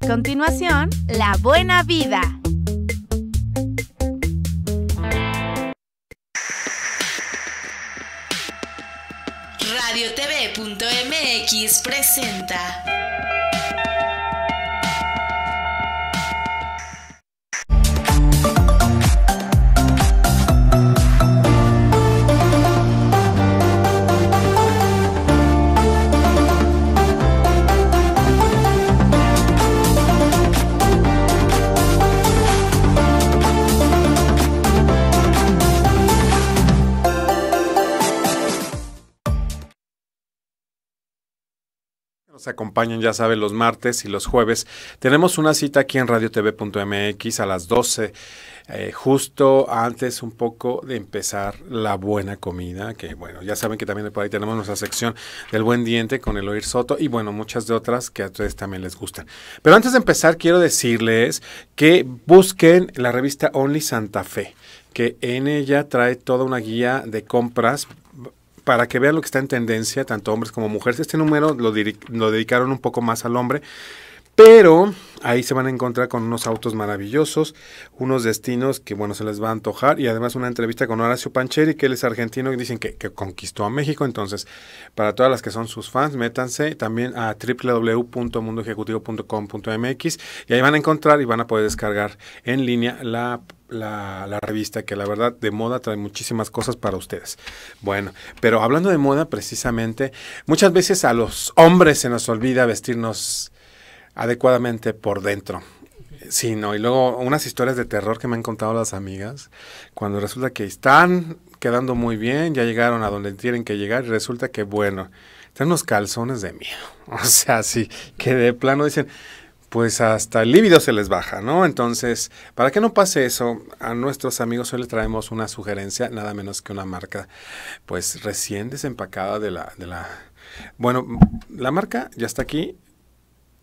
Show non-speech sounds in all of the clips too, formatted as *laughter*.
A continuación, la buena vida. Radio RadioTV.mx presenta se acompañan, ya saben, los martes y los jueves. Tenemos una cita aquí en radiotv.mx a las 12. Eh, justo antes un poco de empezar la buena comida, que bueno, ya saben que también por ahí tenemos nuestra sección del buen diente con el oír soto y bueno, muchas de otras que a ustedes también les gustan. Pero antes de empezar, quiero decirles que busquen la revista Only Santa Fe que en ella trae toda una guía de compras para que vean lo que está en tendencia, tanto hombres como mujeres. Este número lo, lo dedicaron un poco más al hombre. Pero ahí se van a encontrar con unos autos maravillosos, unos destinos que, bueno, se les va a antojar y además una entrevista con Horacio Pancheri, que él es argentino y dicen que, conquistó a México. Entonces, para todas las que son sus fans, métanse también a www.mundoejecutivo.com.mx y ahí van a encontrar y van a poder descargar en línea la, revista, que la verdad de moda trae muchísimas cosas para ustedes. Bueno, pero hablando de moda precisamente, muchas veces a los hombres se nos olvida vestirnos adecuadamente por dentro. Sí, no, y luego unas historias de terror que me han contado las amigas, cuando resulta que están quedando muy bien, ya llegaron a donde tienen que llegar y resulta que, bueno, están unos calzones de miedo. *laughs* O sea, sí, que de plano dicen, pues hasta el líbido se les baja, ¿no? Entonces, para que no pase eso, a nuestros amigos hoy les traemos una sugerencia, nada menos que una marca, pues recién desempacada de la, de la... Bueno, la marca ya está aquí,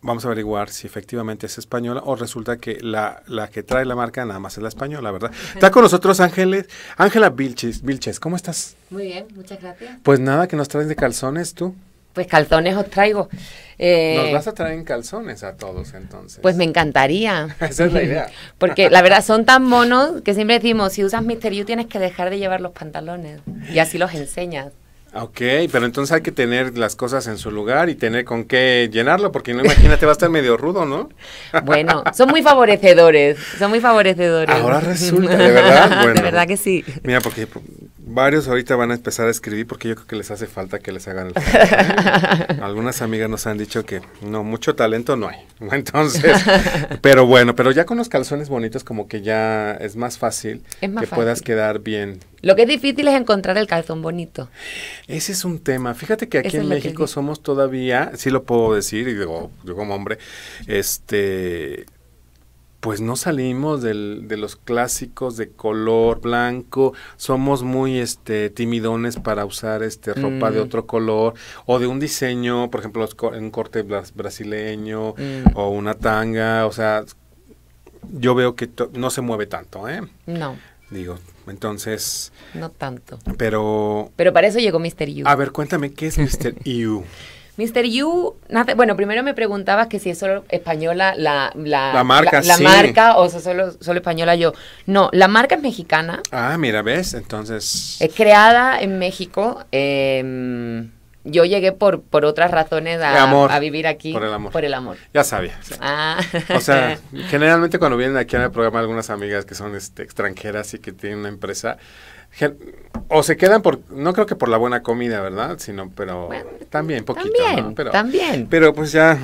vamos a averiguar si efectivamente es española o resulta que la, la que trae la marca nada más es la española, ¿verdad? Está con nosotros Ángeles, Ángela Vilches, Vilches, ¿cómo estás? Muy bien, muchas gracias. Pues nada, que nos traes de calzones tú. Pues calzones os traigo. Eh, nos vas a traer en calzones a todos entonces. Pues me encantaría. *laughs* Esa es la idea. *laughs* Porque la verdad son tan monos que siempre decimos, si usas Mister You tienes que dejar de llevar los pantalones y así los enseñas. Ok, pero entonces hay que tener las cosas en su lugar y tener con qué llenarlo, porque no imagínate, va a estar medio rudo, ¿no? *laughs* Bueno, son muy favorecedores, son muy favorecedores. Ahora resulta, *laughs* de verdad. de verdad que sí. Mira, porque Varios ahorita van a empezar a escribir porque yo creo que les hace falta que les hagan el *laughs* Algunas amigas nos han dicho que no, mucho talento no hay. Entonces, *laughs* pero bueno, pero ya con los calzones bonitos como que ya es más fácil que puedas quedar bien. Lo que es difícil es encontrar el calzón bonito. Ese es un tema. Fíjate que aquí en México somos todavía, sí lo puedo decir, y digo, yo como hombre, este pues no salimos del, de los clásicos de color blanco, somos muy este timidones para usar este ropa de mm. otro color o de un diseño, por ejemplo, un corte brasileño mm. o una tanga, o sea, yo veo que no se mueve tanto, ¿eh? No. Digo, entonces... No tanto. Pero... Pero para eso llegó Mr. You. A ver, cuéntame, ¿qué es Mr. You? *laughs* Mr. You, bueno, primero me preguntabas que si es solo española la, marca, la, marca o sea, solo, solo española yo. No, la marca es mexicana. Ah, mira, ves, entonces. Es creada en México. Em, yo llegué por, por otras razones a, vivir aquí. Por el amor. Ya sabía. Ah. O sea, *laughs* generalmente cuando vienen aquí al programa algunas amigas que son este, extranjeras y que tienen una empresa, o se quedan por, no creo que por la buena comida, ¿verdad? Sino, pero también poquito. También, pero, también. Pero pues ya,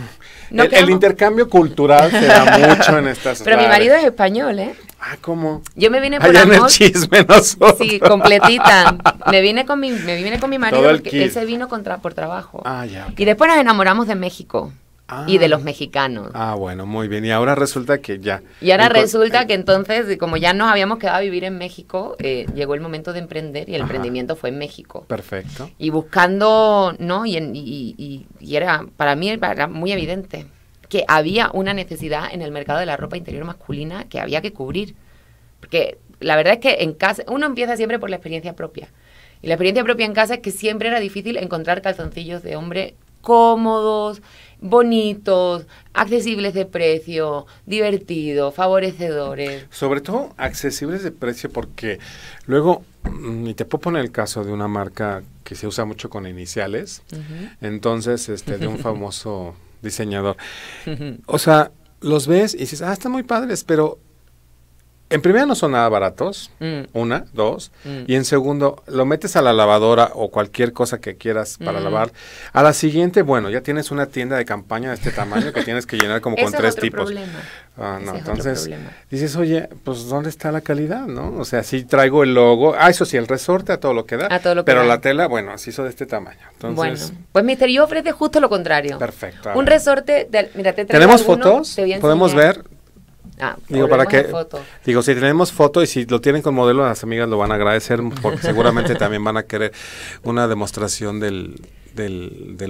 el, intercambio cultural se da *laughs* mucho en estas Pero mi marido es español, ¿eh? Ah, ¿cómo? Yo me vine por amor. En el chisme nosotros. Sí, completita. *laughs* Me vine con mi, me vine con mi marido, él se vino contra, por trabajo. Ah, ya. Y después nos enamoramos de México. y de ah. los mexicanos. Ah, bueno, muy bien. Y ahora resulta que ya. Y ahora resulta eh. que entonces, como ya nos habíamos quedado a vivir en México, eh, llegó el momento de emprender y el emprendimiento fue en México. Perfecto. Y buscando, ¿no? Y, en, y, y, era, para mí era muy evidente que había una necesidad en el mercado de la ropa interior masculina que había que cubrir. Porque la verdad es que en casa uno empieza siempre por la experiencia propia. Y la experiencia propia en casa es que siempre era difícil encontrar calzoncillos de hombre cómodos, bonitos, accesibles de precio, divertidos, favorecedores. Sobre todo accesibles de precio porque luego, mm, y te puedo poner el caso de una marca que se usa mucho con iniciales, entonces este de un *laughs* famoso diseñador. *laughs* o sea, los ves y dices, ah, están muy padres, pero en primera no son nada baratos, mm. una, dos, mm. y en segundo, lo metes a la lavadora o cualquier cosa que quieras para mm. lavar. A la siguiente, bueno, ya tienes una tienda de campaña de este tamaño que tienes que llenar como *laughs* con tres tipos. Problema. Ah, no, entonces dices, oye, pues ¿dónde está la calidad, no? O sea, si traigo el logo, ah, eso sí, el resorte a todo lo que da, a todo lo que pero la tela, bueno, así hizo de este tamaño. bueno, pues Mister, yo ofrece justo lo contrario. Perfecto. Un resorte, de, mira, te ¿Tenemos fotos? ¿Podemos ver? Ah, digo, para que, digo, si tenemos foto y si lo tienen con modelo, las amigas lo van a agradecer *laughs* porque seguramente también van a querer una demostración del,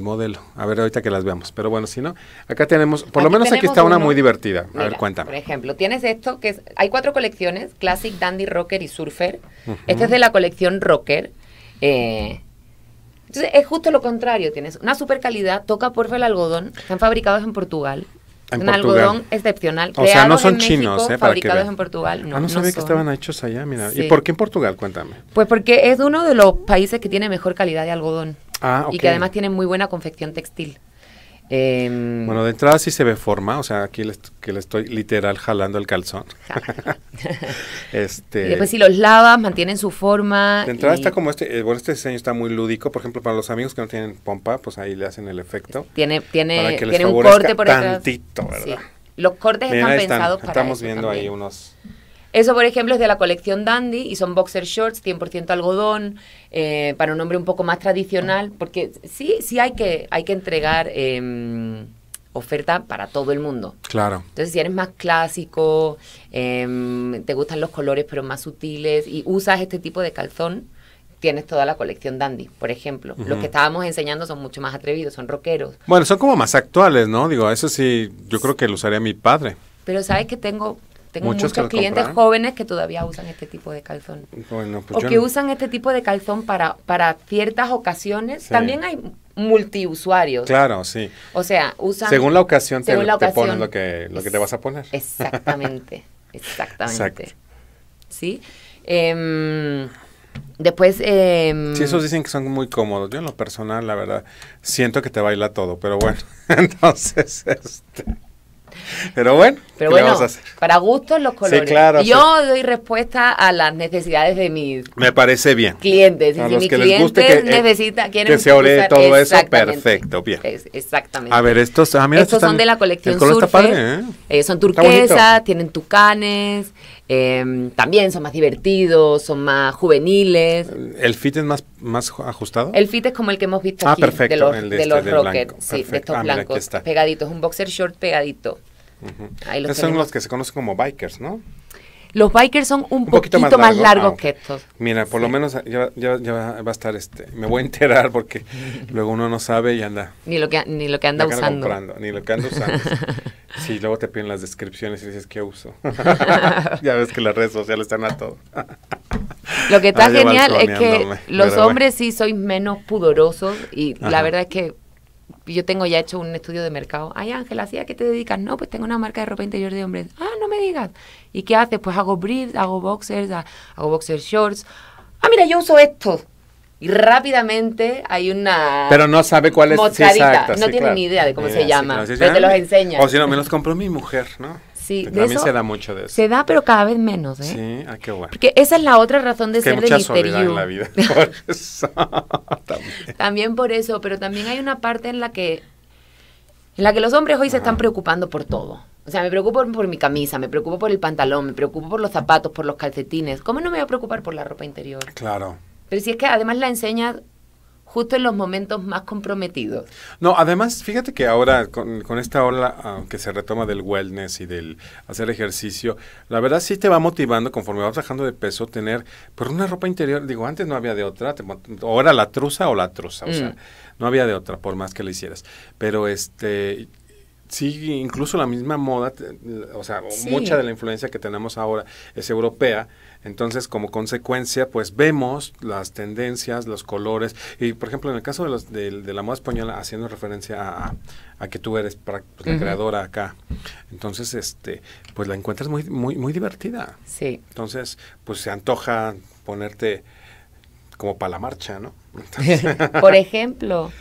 modelo. A ver, ahorita que las veamos. Pero bueno, si no, acá tenemos, por lo menos aquí está una muy divertida. A ver, cuéntame. Por ejemplo, tienes esto que hay cuatro colecciones, Classic, Dandy, Rocker y Surfer. Esta es de la colección Rocker. Eh, entonces es justo lo contrario, tienes una super calidad, toca porfa el algodón, están fabricados en Portugal un algodón excepcional. O sea, no son chinos, México, eh, fabricados en Portugal. ah, no, sabía que estaban hechos allá, mira. ¿Y por qué en Portugal? Cuéntame. Pues porque es uno de los países que tiene mejor calidad de algodón. Ah, okay. Y que además tiene muy buena confección textil. Em, bueno, de entrada sí se ve forma, o sea, aquí que le estoy literal jalando el calzón. *laughs* Este y después si los lavas, mantienen su forma. De entrada está como este, eh, bueno, este diseño está muy lúdico, por ejemplo, para los amigos que no tienen pompa, pues ahí le hacen el efecto. Tiene, tiene, un corte por tantito, ¿verdad? Los cortes están, pensados para Estamos viendo ahí unos eso, por ejemplo, es de la colección Dandy y son boxer shorts, 100% algodón, eh, para un hombre un poco más tradicional, porque sí, sí hay que, hay que entregar em, oferta para todo el mundo. Claro. Entonces, si eres más clásico, em, te gustan los colores pero más sutiles y usas este tipo de calzón, tienes toda la colección Dandy, por ejemplo. Los que estábamos enseñando son mucho más atrevidos, son rockeros. Bueno, son como más actuales, ¿no? Digo, eso sí, yo creo que lo usaría mi padre. Pero sabes que tengo tengo muchos, clientes jóvenes que todavía usan este tipo de calzón. Bueno, pues o que usan este tipo de calzón para, para ciertas ocasiones. También hay multiusuarios. Claro, sí. O sea, usan... Según la ocasión, te, ponen lo que, lo que te vas a poner. Exactamente, *laughs* exactamente. ¿Sí? Em, después... Eh, sí, esos dicen que son muy cómodos. Yo en lo personal, la verdad, siento que te baila todo, pero bueno, *laughs* entonces... Este. Pero bueno, Pero vamos a hacer? para gustos los colores. yo doy respuesta a las necesidades de mis Me parece bien. clientes. si los mis que clientes les guste que, eh, necesita, quieren que se ole todo eso, perfecto, bien. Es, exactamente. A ver, estos, ah, mira, estos, son de la colección Sur. ¿eh? Eh, son turquesas, tienen tucanes, Em, también son más divertidos, son más juveniles. ¿El fit es más, más ajustado? El fit es como el que hemos visto ah, aquí, de los, este rockers, estos ah, blancos pegaditos, un boxer short pegadito. Esos son los que se conocen como bikers, ¿no? Los bikers son un, poquito, más, largos ah, que estos. Mira, por lo menos ya, ya, va a estar este. Me voy a enterar porque *laughs* luego uno no sabe y anda. Ni lo que, ni lo que anda, usando. ni lo que anda usando. sí, luego te piden las descripciones y dices, ¿qué uso? *laughs* ya ves que las redes sociales están a todo. *laughs* lo que está genial es que los hombres sí sois menos pudorosos y la verdad es que yo tengo ya hecho un estudio de mercado. Ay, Ángela, ¿así a qué te dedicas? No, pues tengo una marca de ropa interior de hombres. Ah, no me digas. ¿Y qué haces? Pues hago briefs, hago boxers, hago boxer shorts. Ah, mira, yo uso esto. Y rápidamente hay una. Pero no sabe cuál es. no tiene ni idea de cómo se llama. pero te los enseña. O si no, me los compró mi mujer, ¿no? Sí, también se da mucho de eso. Se da, pero cada vez menos, ¿eh? Sí, ah, qué bueno. Porque esa es la otra razón de ser de mucha en la vida. *laughs* también. por eso, pero también hay una parte en la que en la que los hombres hoy se están preocupando por todo. O sea, me preocupo por, mi camisa, me preocupo por el pantalón, me preocupo por los zapatos, por los calcetines. ¿Cómo no me voy a preocupar por la ropa interior? Claro. Pero si es que además la enseña justo en los momentos más comprometidos. No, además, fíjate que ahora con, esta ola ah, que se retoma del wellness y del hacer ejercicio, la verdad sí te va motivando conforme vas bajando de peso tener por pues, una ropa interior, digo, antes no había de otra, ahora la truza o la truza, o sea, mm. no había de otra por más que la hicieras, pero este Sí, incluso la misma moda, o sea, mucha de la influencia que tenemos ahora es europea, entonces como consecuencia pues vemos las tendencias, los colores, y por ejemplo en el caso de, los, de, la moda española, haciendo referencia a, que tú eres pues, creadora acá, entonces este pues la encuentras muy, muy, divertida. Sí. Entonces pues se antoja ponerte como para la marcha, ¿no? *laughs* *laughs* por ejemplo...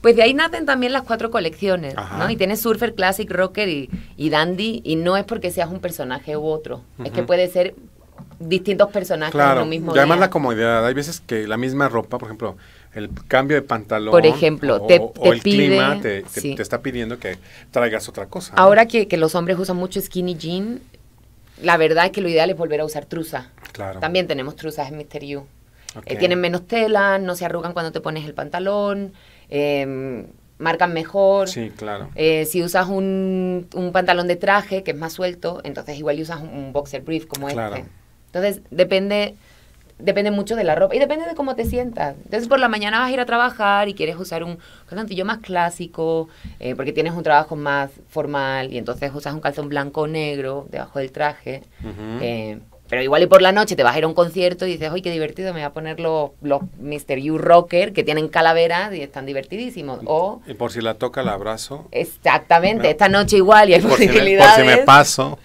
Pues de ahí nacen también las cuatro colecciones, ¿no? Y tienes surfer, classic, rocker y, dandy, y no es porque seas un personaje u otro, es que puede ser distintos personajes claro. en mismo y además la comodidad, hay veces que la misma ropa, por ejemplo, el cambio de pantalón. Por ejemplo, te, el clima te, está pidiendo que traigas otra cosa. Ahora que, los hombres usan mucho skinny jean, la verdad es que lo ideal es volver a usar trusa. Claro. También tenemos truzas en Mister You. Eh, tienen menos tela, no se arrugan cuando te pones el pantalón. Em, marcan mejor. Sí, claro. Eh, si usas un, un, pantalón de traje, que es más suelto, entonces igual usas un, boxer brief como este. Entonces, depende depende mucho de la ropa y depende de cómo te sientas. Entonces, por la mañana vas a ir a trabajar y quieres usar un calzoncillo más clásico, eh, porque tienes un trabajo más formal y entonces usas un calzón blanco o negro debajo del traje. Pero igual y por la noche te vas a ir a un concierto y dices, ¡ay, qué divertido! Me voy a poner los, los Mr. You Rocker que tienen calaveras y están divertidísimos. O, y por si la toca, la abrazo. Exactamente, esta noche igual y hay posibilidades. por si me paso.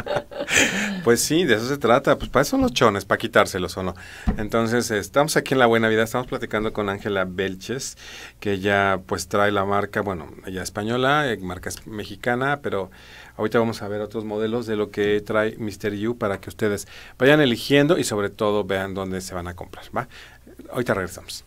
*laughs* *laughs* pues sí, de eso se trata. Pues para eso son los chones, para quitárselos o no. Entonces, eh, estamos aquí en La Buena Vida, estamos platicando con Ángela Belches, que ya pues trae la marca, bueno, ella española, eh, marca mexicana, pero ahorita vamos a ver otros modelos de lo que trae Mr. You para que ustedes vayan eligiendo y sobre todo vean dónde se van a comprar, Ahorita regresamos.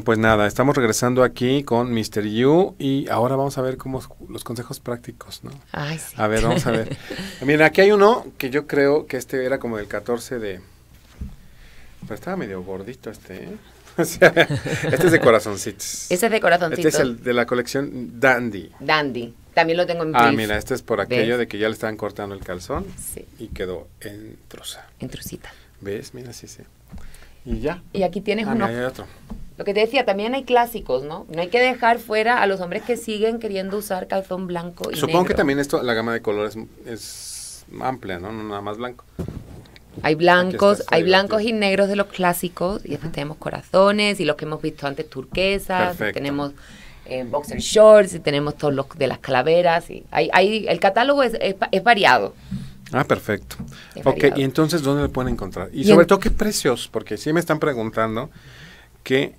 pues nada, estamos regresando aquí con Mr. You y ahora vamos a ver cómo los consejos prácticos, ¿no? A ver, vamos a ver. *laughs* Miren, aquí hay uno que yo creo que este era como del 14 de... Pero estaba medio gordito este, ¿eh? *laughs* este es de corazoncitos. Este es de corazoncitos. Este es el de la colección Dandy. Dandy. También lo tengo en ah, brief. Ah, mira, este es por aquello de que ya le estaban cortando el calzón. Y quedó en trusa. En ¿Ves? Mira, sí, sí. Y ya. Y aquí tienes ah, uno. hay otro. Lo que te decía, también hay clásicos, ¿no? No hay que dejar fuera a los hombres que siguen queriendo usar calzón blanco y Supongo que también esto, la gama de colores es amplia, ¿no? nada más blanco. Hay blancos, hay blancos y negros de los clásicos, y después tenemos corazones, y lo que hemos visto antes turquesas, tenemos eh, boxer shorts, y tenemos todos los de las calaveras, y hay, hay, el catálogo es, es, variado. Ah, perfecto. ok, y entonces, ¿dónde lo pueden encontrar? Y, sobre todo, ¿qué precios? Porque sí me están preguntando que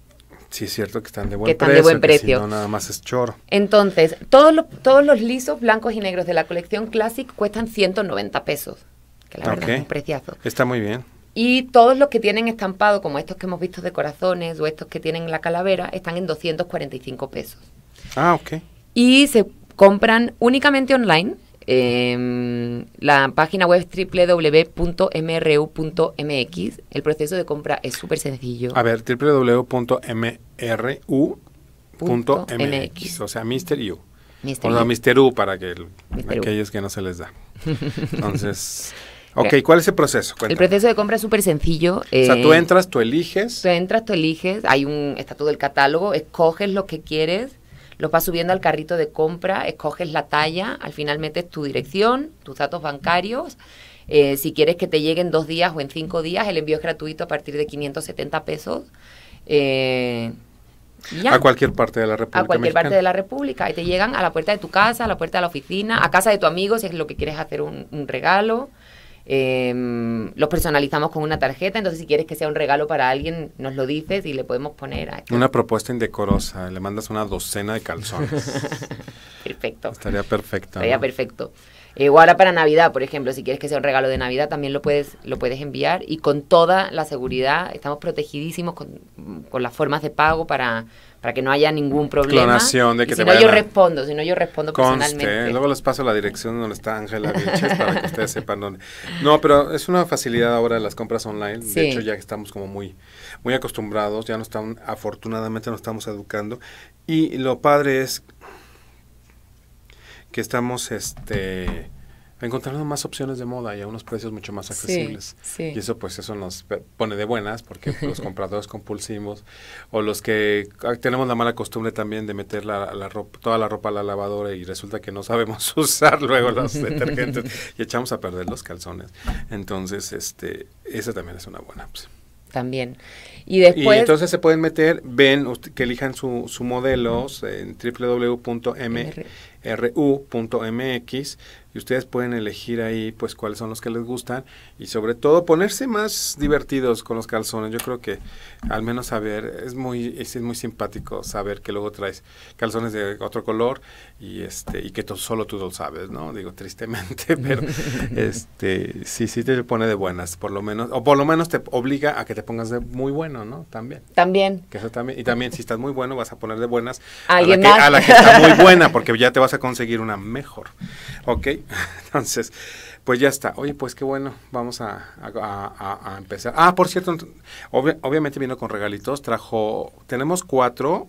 Sí, es cierto que están de buen están precio. De buen precio. nada más es choro. Entonces, todos los, todos los lisos blancos y negros de la colección Classic cuestan 190 pesos, que la verdad es un preciazo. Está muy bien. Y todos los que tienen estampado, como estos que hemos visto de corazones o estos que tienen la calavera, están en 245 pesos. Ah, ok. Y se compran únicamente online Em, la página web www.mru.mx. El proceso de compra es súper sencillo. A ver, www.mru.mx. O sea, Mr. U. o sea, Mr. U para que aquellos que no se les da. *laughs* Entonces. Ok, ¿cuál es el proceso? El proceso de compra es súper sencillo. o sea, tú eh, entras, tú eliges. Tú entras, tú eliges. Hay un, está todo el catálogo, escoges lo que quieres los vas subiendo al carrito de compra, escoges la talla, al final metes tu dirección, tus datos bancarios. Eh, si quieres que te lleguen dos días o en cinco días, el envío es gratuito a partir de 570 pesos. Eh, a cualquier parte de la República. A cualquier parte de la República. Y te llegan a la puerta de tu casa, a la puerta de la oficina, a casa de tu amigo si es lo que quieres hacer un, un regalo. Eh, los personalizamos con una tarjeta, entonces si quieres que sea un regalo para alguien, nos lo dices y le podemos poner. Una propuesta indecorosa, le mandas una docena de calzones. *laughs* perfecto. Estaría perfecto. perfecto. Igual ahora para Navidad, por ejemplo, si quieres que sea un regalo de Navidad, también lo puedes, lo puedes enviar y con toda la seguridad, estamos protegidísimos con, con las formas de pago para, para que no haya ningún problema. Clonación de que si no yo respondo, si no yo respondo Conste, Luego les paso la dirección donde está Ángela Vilches para que ustedes sepan dónde. No, pero es una facilidad ahora las compras online, de hecho ya estamos como muy, muy acostumbrados, ya no están, afortunadamente nos estamos educando y lo padre es que estamos este, encontrando más opciones de moda y a unos precios mucho más accesibles. Y eso pues eso nos pone de buenas porque pues, los *laughs* compradores compulsivos o los que ah, tenemos la mala costumbre también de meter la, ropa, toda la ropa a la lavadora y resulta que no sabemos *laughs* usar luego los *laughs* detergentes y echamos a perder los calzones. Entonces, este, esa también es una buena opción. También. Y después... Y entonces se pueden meter, ven, que elijan su, su modelos en www.m ru.mx y ustedes pueden elegir ahí pues cuáles son los que les gustan y sobre todo ponerse más divertidos con los calzones. Yo creo que al menos saber es muy es, muy simpático saber que luego traes calzones de otro color y este y que solo tú lo sabes, ¿no? Digo *laughs* tristemente, pero *laughs* este sí sí te pone de buenas, por lo menos o por lo menos te obliga a que te pongas de muy bueno, ¿no? También. También. Que eso también y también si estás muy bueno vas a poner de buenas a, la, que, a la que está muy buena porque ya te vas a conseguir una mejor. ¿Ok? *laughs* Entonces, pues ya está. Oye, pues qué bueno, vamos a, empezar. Ah, por cierto, obviamente vino con regalitos, trajo, tenemos cuatro,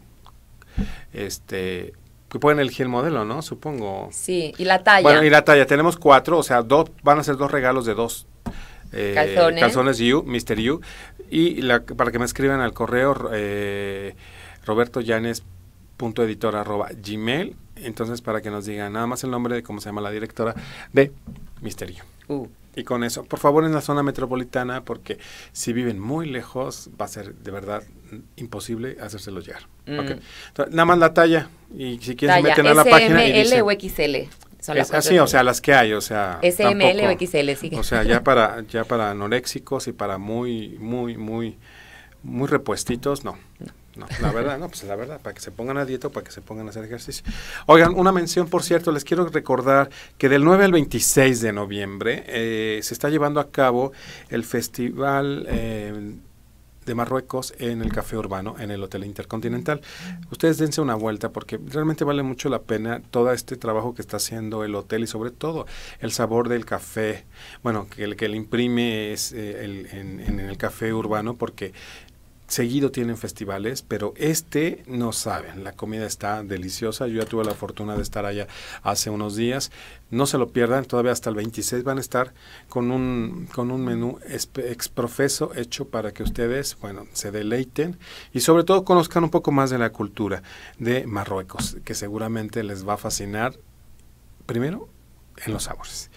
este, que pueden elegir el modelo, ¿no? Supongo. Sí, y la talla. Bueno, y la talla, tenemos cuatro, o sea, dos, van a ser dos regalos de dos. Eh, calzones. Calzones You, Mr. You. Y para que me escriban al correo, eh, Roberto Llanes punto gmail entonces para que nos digan nada más el nombre de cómo se llama la directora de Misterio. Uh. Y con eso, por favor en la zona metropolitana, porque si viven muy lejos va a ser de verdad imposible hacérselo llegar. Mm. nada más la talla y si quieren meter en la página SML o XL. Son las así, o sea, las que hay, o sea, SML o XL, sí. O sea, ya *laughs* para ya para anoréxicos y para muy muy muy muy repuestitos, no. No, la verdad, no, pues la verdad, para que se pongan a dieta o para que se pongan a hacer ejercicio. Oigan, una mención, por cierto, les quiero recordar que del 9 al 26 de noviembre eh, se está llevando a cabo el festival... Eh, de Marruecos en el Café Urbano, en el Hotel Intercontinental. Ustedes dense una vuelta porque realmente vale mucho la pena todo este trabajo que está haciendo el hotel y sobre todo el sabor del café, bueno, que el que le imprime es eh, el, en, en, el Café Urbano porque seguido tienen festivales, pero este no saben. La comida está deliciosa. Yo ya tuve la fortuna de estar allá hace unos días. No se lo pierdan, todavía hasta el 26 van a estar con un, con un menú exprofeso hecho para que ustedes, bueno, se deleiten y sobre todo conozcan un poco más de la cultura de Marruecos, que seguramente les va a fascinar primero en los sabores.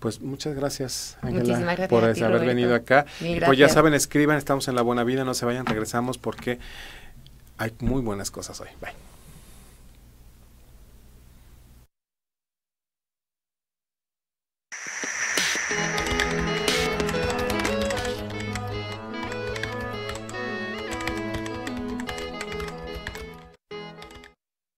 Pues muchas gracias, Ángela, por haber venido acá. pues ya saben, escriban, estamos en La Buena Vida, no se vayan, regresamos porque hay muy buenas cosas hoy. Bye.